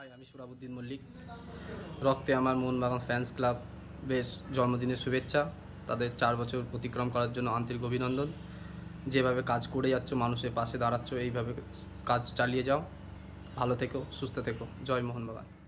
high আমি সুরাবুদ্দিন মল্লিক রক্তে আমার মোহনবাগান ফ্যান্স ক্লাব বেশ জন্মদিনের শুভেচ্ছা তাদের চার বছর অতিক্রম করার জন্য আন্তরিক অভিনন্দন যেভাবে কাজ করে যাচ্ছ মানুষের পাশে দাঁড়াচ্ছ এইভাবে কাজ চালিয়ে যাও ভালো থেকো সুস্থ থেকো জয় মোহনবাগান